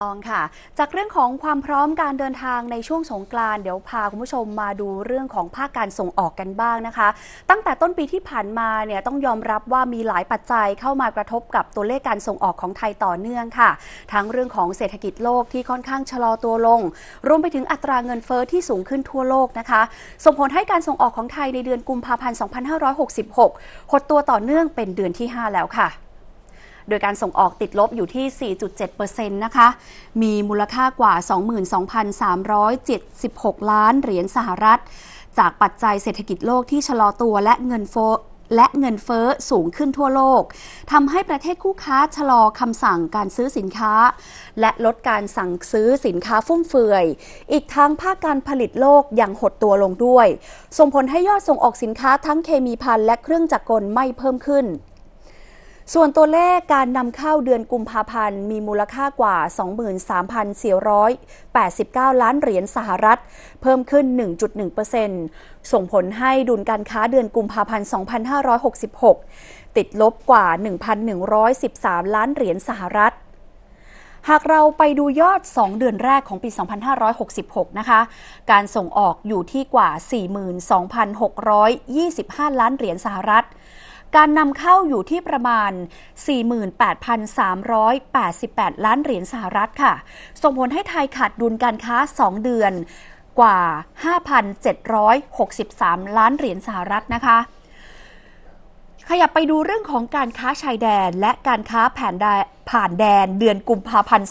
ต้องค่ะจากเรื่องของความพร้อมการเดินทางในช่วงสงกรานเดี๋ยวพาคุณผู้ชมมาดูเรื่องของภาคการส่งออกกันบ้างนะคะ ตั้งแต่ต้นปีที่ผ่านมาเนี่ยต้องยอมรับว่ามีหลายปัจจัยเข้ามากระทบกับตัวเลขการส่งออกของไทยต่อเนื่องค่ะ ทั้งเรื่องของเศรษฐกิจโลกที่ค่อนข้างชะลอตัวลงรวมไปถึงอัตราเงินเฟอ้อที่สูงขึ้นทั่วโลกนะคะ ส่งผลให้การส่งออกของไทยในเดือนกุมภาพันธ์ 2566 หดตัวต่อเนื่องเป็นเดือนที่ 5 แล้วค่ะโดยการส่งออกติดลบอยู่ที่ 4.7%นะคะ มีมูลค่ากว่า 22,376 ล้านเหรียญสหรัฐ จากปัจจัยเศรษฐกิจโลกที่ชะลอตัวและเงินโฟและเงินเฟอ้อสูงขึ้นทั่วโลก ทำให้ประเทศคู่ค้าชะลอคำสั่งการซื้อสินค้า และลดการสั่งซื้อสินค้าฟุ่มเฟือย อีกทั้งภาคการผลิตโลกยังหดตัวลงด้วย ส่งผลให้ยอดส่งออกสินค้าทั้งเคมีภัณฑ์และเครื่องจักรกลไม่เพิ่มขึ้นส่วนตัวเลขการนำเข้าเดือนกุมภาพันธ์มีมูลค่ากว่า 23,489 ล้านเหรียญสหรัฐ เพิ่มขึ้น 1.1%ส่งผลให้ดุลการค้าเดือนกุมภาพันธ์ 2566 ติดลบกว่า 1,113 ล้านเหรียญสหรัฐ หากเราไปดูยอด 2 เดือนแรกของปี 2566 นะคะ การส่งออกอยู่ที่กว่า 42,625 ล้านเหรียญสหรัฐการนำเข้าอยู่ที่ประมาณ 48,388 ล้านเหรียญสหรัฐค่ะส่งผลให้ไทยขาดดุลการค้า 2 เดือนกว่า 5,763 ล้านเหรียญสหรัฐนะคะ ขยับไปดูเรื่องของการค้าชายแดนและการค้าแผ่นผ่านแดนเดือนกุมภาพันธ์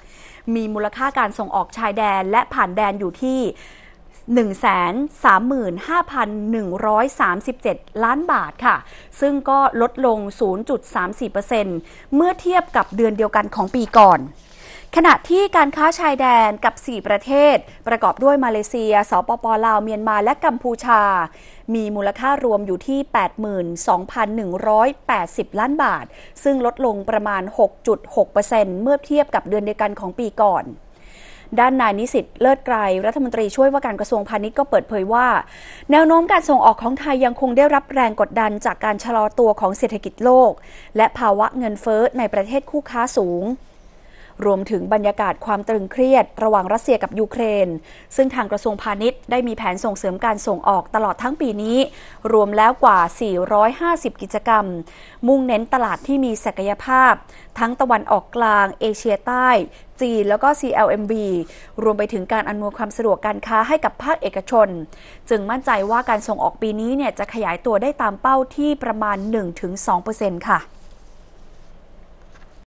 2566 มีมูลค่าการส่งออกชายแดนและผ่านแดนอยู่ที่135,137 ล้านบาทค่ะ ซึ่งก็ลดลง 0.34%เมื่อเทียบกับเดือนเดียวกันของปีก่อน ขณะที่การค้าชายแดนกับ 4 ประเทศ ประกอบด้วยมาเลเซีย สปปลาวเมียนมาและกัมพูชา มีมูลค่ารวมอยู่ที่ 82,180 ล้านบาท ซึ่งลดลงประมาณ6.6%เมื่อเทียบกับเดือนเดียวกันของปีก่อนด้านนายนิสิตเลิศไกรรัฐมนตรีช่วยว่าการกระทรวงพาณิชย์ก็เปิดเผยว่า แนวโน้มการส่งออกของไทยยังคงได้รับแรงกดดันจากการชะลอตัวของเศรษฐกิจโลก และภาวะเงินเฟ้อในประเทศคู่ค้าสูงรวมถึงบรรยากาศความตรึงเครียด ระหว่างรัสเซียกับยูเครน ซึ่งทางกระทรวงพาณิชย์ได้มีแผนส่งเสริมการส่งออกตลอดทั้งปีนี้ รวมแล้วกว่า 450 กิจกรรม มุ่งเน้นตลาดที่มีศักยภาพ ทั้งตะวันออกกลาง เอเชียใต้ จีนแล้วก็ CLMB รวมไปถึงการอำนวยความสะดวกการค้าให้กับภาคเอกชน จึงมั่นใจว่าการส่งออกปีนี้เนี่ยจะขยายตัวได้ตามเป้าที่ประมาณ1-2%ค่ะ